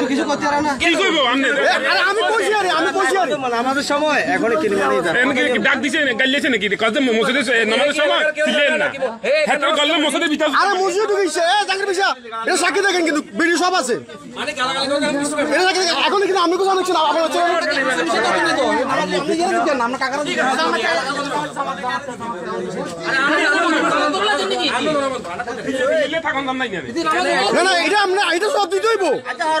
তুই কিছু করতে পারো না কি কইবো আমনে আরে আমি কইছি আরে আমি কইছি আরে আমাদের সময় এখন কিনে মানি যা এমন কি ডাক দিছে না গালিছে নাকি কজম মসজিদে নামাজের সময় ছিলেন না হেতর গল্লা মসজিদে ভিতর আরে মসজিদে ঢুকিছে এ জাকির বিশা এটা সাকি দেখেন কিন্তু বিড়ি সব আছে মানে গালাগালি করে এখন কিন্তু আমি কোথাও দেখছি না আমার হচ্ছে আমরা কাকারা আরে আমরা না না এটা আমরা এটা সব দিতে হইব আচ্ছা আর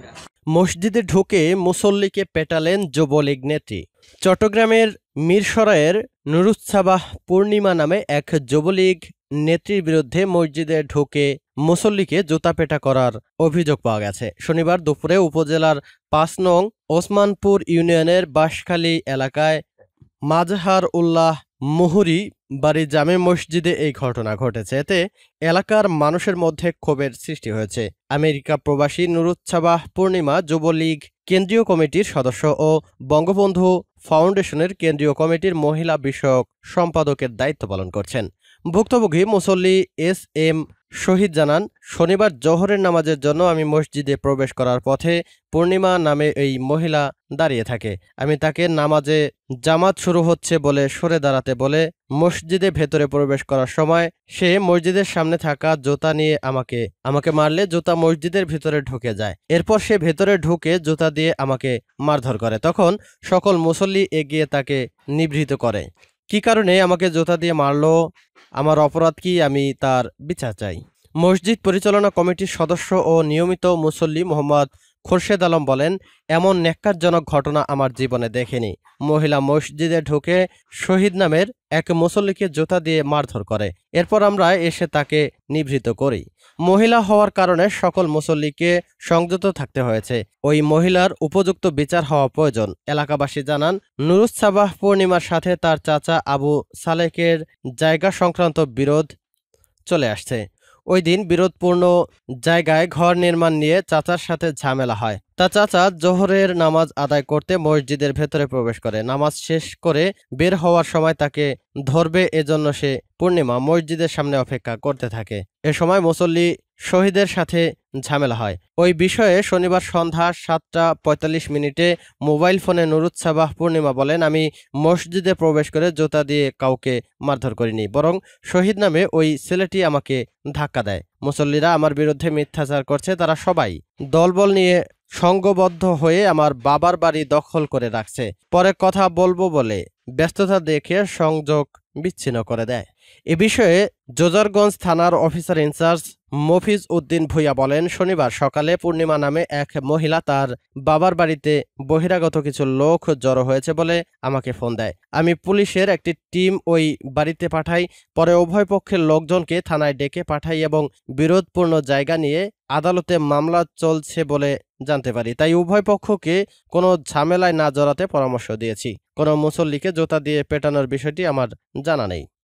মসজিদে ঢুকে মুসল্লিকে পেটালেন যুবলীগ নেত্রী চট্টগ্রামের মিরসরায়ের নুরুৎসাবাহ পূর্ণিমা নামে এক যুবলীগ নেত্রীর বিরুদ্ধে মসজিদে ঢুকে মুসল্লিকে জুতা পেটা করার অভিযোগ পাওয়া গেছে শনিবার দুপুরে উপজেলার পাঁচ নং ওসমানপুর ইউনিয়নের বাঁশখালী এলাকায় মাজহার উল্লাহ মুহুরি বাড়ি জামে মসজিদে এই ঘটনা ঘটেছে এতে এলাকার মানুষের মধ্যে ক্ষোভের সৃষ্টি হয়েছে আমেরিকা প্রবাসী নুরুচ্ছাবাহ পূর্ণিমা যুবলীগ কেন্দ্রীয় কমিটির সদস্য ও বঙ্গবন্ধু ফাউন্ডেশনের কেন্দ্রীয় কমিটির মহিলা বিষয়ক সম্পাদকের দায়িত্ব পালন করছেন ভুক্তভোগী মুসল্লি এস এম শহীদ জানান শনিবার জহরের নামাজের জন্য আমি মসজিদে প্রবেশ করার পথে পূর্ণিমা নামে এই মহিলা দাঁড়িয়ে থাকে আমি তাকে নামাজে জামাত শুরু হচ্ছে বলে সরে দাঁড়াতে বলে মসজিদে ভেতরে প্রবেশ করার সময় সে মসজিদের সামনে থাকা জুতা নিয়ে আমাকে আমাকে মারলে জুতা মসজিদের ভেতরে ঢুকে যায় এরপর সে ভেতরে ঢুকে জুতা দিয়ে আমাকে মারধর করে তখন সকল মুসল্লি এগিয়ে তাকে নিভৃত করে কি কারণে আমাকে জোতা দিয়ে মারলো আমার অপরাধ কি আমি তার বিচার চাই মসজিদ পরিচালনা কমিটির সদস্য ও নিয়মিত মুসল্লি মোহাম্মদ খোরশেদ আলম বলেন এমন ন্যাক্কারজনক ঘটনা আমার জীবনে দেখেনি মহিলা মসজিদে ঢুকে শহীদ নামের এক মুসল্লিকে জোতা দিয়ে মারধর করে এরপর আমরা এসে তাকে নিভৃত করি মহিলা হওয়ার কারণে সকল মুসল্লিকে সংযত থাকতে হয়েছে ওই মহিলার উপযুক্ত বিচার হওয়া প্রয়োজন এলাকাবাসী জানান নুরুৎসাবাহ পূর্ণিমার সাথে তার চাচা আবু সালেকের জায়গা সংক্রান্ত বিরোধ চলে আসছে ওই দিন বিরোধপূর্ণ জায়গায় ঘর নির্মাণ নিয়ে চাচার সাথে ঝামেলা হয় তা চাচা জোহরের নামাজ আদায় করতে মসজিদের ভেতরে প্রবেশ করে নামাজ শেষ করে বের হওয়ার সময় তাকে ধরবে এজন্য সে পূর্ণিমা মসজিদের সামনে অপেক্ষা করতে থাকে এ সময় মুসল্লি শহীদের সাথে ঝামেলা হয় ওই বিষয়ে শনিবার সন্ধ্যা সাতটা পঁয়তাল্লিশ মিনিটে মোবাইল ফোনে নুরুৎসাবাহ পূর্ণিমা বলেন আমি মসজিদে প্রবেশ করে জোতা দিয়ে কাউকে মারধর করিনি বরং শহীদ নামে ওই ছেলেটি আমাকে ধাক্কা দেয় মুসল্লিরা আমার বিরুদ্ধে মিথ্যাচার করছে তারা সবাই দলবল নিয়ে সঙ্গবদ্ধ হয়ে আমার বাবার বাড়ি দখল করে রাখছে পরে কথা বলবো বলে ব্যস্ততা দেখে সংযোগ বিচ্ছিন্ন করে দেয় এ বিষয়ে জোজারগঞ্জ থানার অফিসার ইনচার্জ মফিজ উদ্দিন ভুইয়া বলেন শনিবার সকালে পূর্ণিমা নামে এক মহিলা তার বাবার বাড়িতে বহিরাগত কিছু লোক জড়ো হয়েছে বলে আমাকে ফোন দেয় আমি পুলিশের একটি টিম ওই বাড়িতে পাঠাই পরে উভয় পক্ষের লোকজনকে থানায় ডেকে পাঠাই এবং বিরোধপূর্ণ জায়গা নিয়ে আদালতে মামলা চলছে বলে জানতে পারি তাই উভয় পক্ষকে কোনো ঝামেলায় না জড়াতে পরামর্শ দিয়েছি কোনো মুসল্লিকে জোতা দিয়ে পেটানোর বিষয়টি আমার জানা নেই